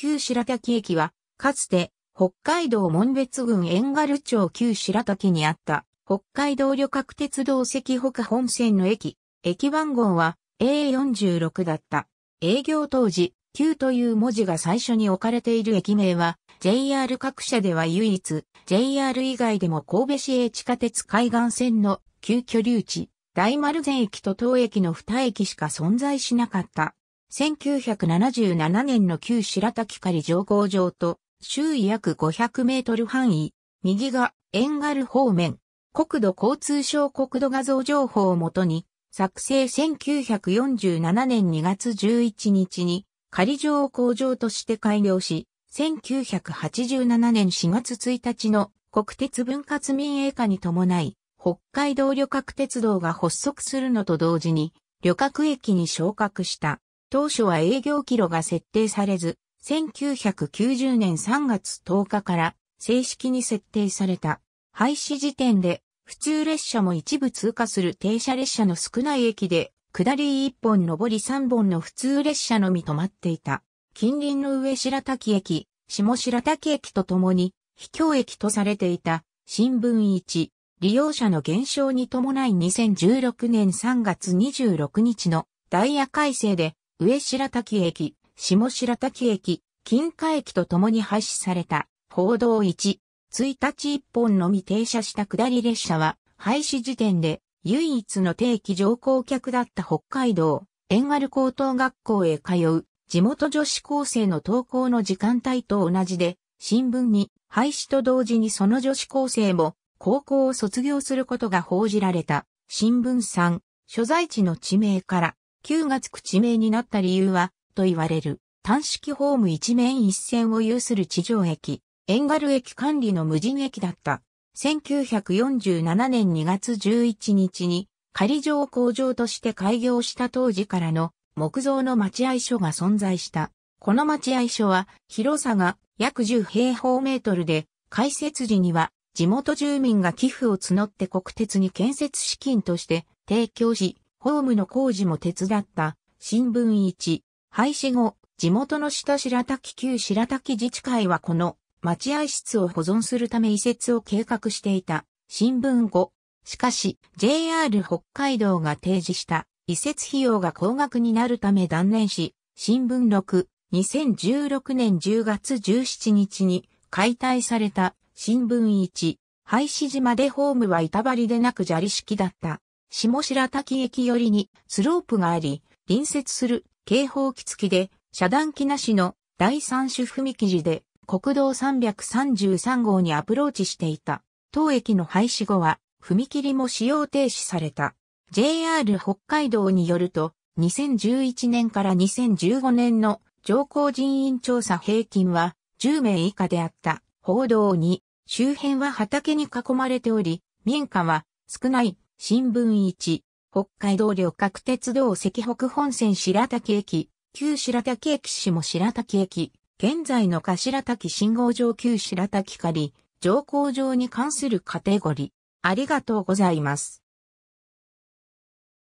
旧白滝駅は、かつて、北海道門別郡遠軽町旧白滝にあった、北海道旅客鉄道赤北本線の駅、駅番号は A46 だった。営業当時、旧という文字が最初に置かれている駅名は、JR 各社では唯一、JR 以外でも神戸市営地下鉄海岸線の旧居留地、大丸前駅と当駅の2駅しか存在しなかった。1977年の旧白滝狩上皇場と、周囲約500メートル範囲、右が遠軽方面、国土交通省国土画像情報をもとに、作成1947年2月11日に、仮上を工場として開業し、1987年4月1日の国鉄分割民営化に伴い、北海道旅客鉄道が発足するのと同時に、旅客駅に昇格した。当初は営業キロが設定されず、1990年3月10日から正式に設定された。廃止時点で普通列車も一部通過する停車列車の少ない駅で、下り1本上り3本の普通列車のみ止まっていた。近隣の上白滝駅、下白滝駅とともに、秘境駅とされていた新聞1、利用者の減少に伴い2016年3月26日のダイヤ改正で上白滝駅、下白滝駅、金華駅とともに廃止された、報道1、1日1本のみ停車した下り列車は、廃止時点で、唯一の定期乗降客だった北海道、遠軽高等学校へ通う、地元女子高生の登校の時間帯と同じで、新聞に廃止と同時にその女子高生も高校を卒業することが報じられた。新聞3、所在地の地名から9月口名になった理由は、と言われる、単式ホーム一面一線を有する地上駅、エンガル駅管理の無人駅だった。1947年2月11日に仮上工場として開業した当時からの木造の待合所が存在した。この待合所は広さが約10平方メートルで開設時には地元住民が寄付を募って国鉄に建設資金として提供し、ホームの工事も手伝った、新聞一、廃止後、地元の下白滝旧白滝自治会はこの待合室を保存するため移設を計画していた、新聞5。しかし、JR 北海道が提示した移設費用が高額になるため断念し、新聞6、2016年10月17日に解体された新聞1、廃止時までホームは板張りでなく砂利式だった。下白滝駅寄りにスロープがあり、隣接する警報機付きで、遮断機なしの第三種踏切で国道333号にアプローチしていた。当駅の廃止後は、踏切も使用停止された。JR 北海道によると、2011年から2015年の上皇人員調査平均は10名以下であった報道に、周辺は畑に囲まれており、民家は少ない新聞1、北海道旅客鉄道赤北本線白滝駅、旧白滝駅市も白滝駅、現在の頭滝信号場旧白滝仮、乗降場に関するカテゴリー。ありがとうございます。